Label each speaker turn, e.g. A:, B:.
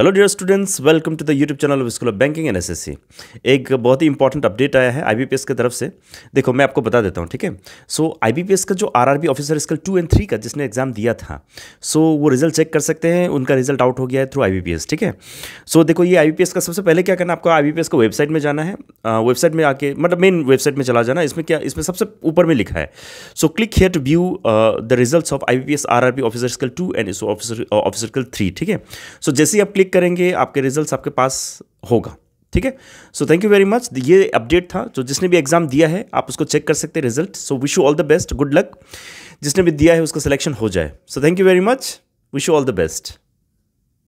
A: hello dear students welcome to the YouTube channel of school of banking and SSC एक बहुत ही important update आया है IBPS की तरफ से देखो मैं आपको बता देता हूँ ठीक है सो आईबीपीएस का जो RRB officer scale two and three का जिसने एग्जाम दिया था सो so, वो रिजल्ट चेक कर सकते हैं उनका रिजल्ट आउट हो गया है थ्रू आई ठीक है सो so, देखो ये आई का सबसे पहले क्या करना आपको आई का वेबसाइट में जाना है वेबसाइट में आके मतलब मेन वेबसाइट में चला जाना इसमें क्या इसमें सबसे ऊपर में लिखा है so click here to view the result of I B officer scale two and officer officer scale three ठीक है सो जैसे आप क्लिक करेंगे आपके रिजल्ट आपके पास होगा ठीक है so thank you very much ये अपडेट था जो जिसने भी एग्जाम दिया है आप उसको चेक कर सकते हैं result so wish you all the best good luck जिसने भी दिया है उसका सिलेक्शन हो जाए so thank you very much wish you all the best